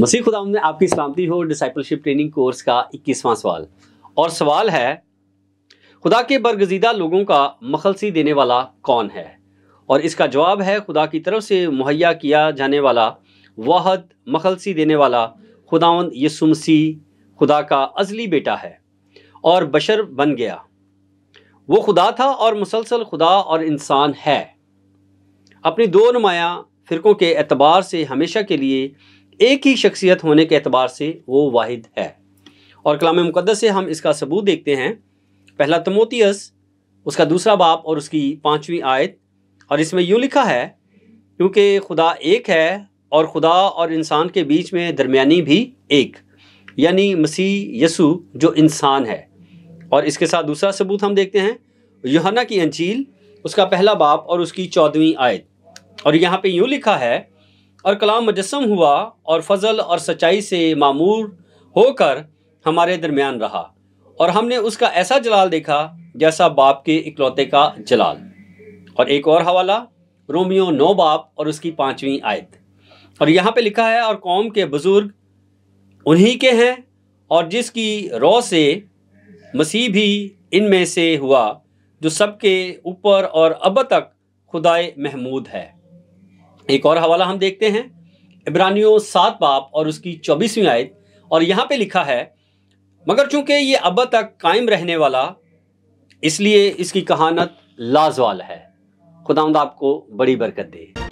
मसीह खुदा ने आपकी सलामती हो डिसाइपलशिप ट्रेनिंग कोर्स का इक्कीसवां सवाल और सवाल है खुदा के बरगजीदा लोगों का मखलसी देने वाला कौन है और इसका जवाब है खुदा की तरफ से मुहैया किया जाने वाला वाहद मखलसी देने वाला खुदावन यसुमसी खुदा का अजली बेटा है और बशर बन गया वो खुदा था और मुसलसल खुदा और इंसान है अपनी दो नुमाया फ़िरक़ों के एतबार से हमेशा के लिए एक ही शख्सियत होने के अतबार से वो वाहिद है और कलाम मुकदस से हम इसका सबूत देखते हैं पहला तमोतियस उसका दूसरा बाप और उसकी पाँचवीं आयत और इसमें यूँ लिखा है क्योंकि खुदा एक है और खुदा और इंसान के बीच में दरमियानी भी एक यानी मसीह यसु जो इंसान है और इसके साथ दूसरा सबूत हम देखते हैं योहना की अंजील उसका पहला बाप और उसकी चौदहवीं आयत और यहाँ पे यूँ लिखा है और कलाम मुजस्म हुआ और फजल और सच्चाई से मामूर होकर हमारे दरमियान रहा और हमने उसका ऐसा जलाल देखा जैसा बाप के इकलौते का जलाल और एक और हवाला रोमियो नौ बाप और उसकी पाँचवीं आयत और यहाँ पे लिखा है और कौम के बुज़ुर्ग उन्हीं के हैं और जिसकी रो से मसीह भी इनमें से हुआ जो सबके ऊपर और अब तक खुदाए महमूद है एक और हवाला हम देखते हैं इब्रानियों सात बाप और उसकी चौबीसवीं आयत और यहाँ पे लिखा है मगर चूंकि ये अब तक कायम रहने वाला इसलिए इसकी कहानत लाजवाल है खुदांद आपको बड़ी बरकत दे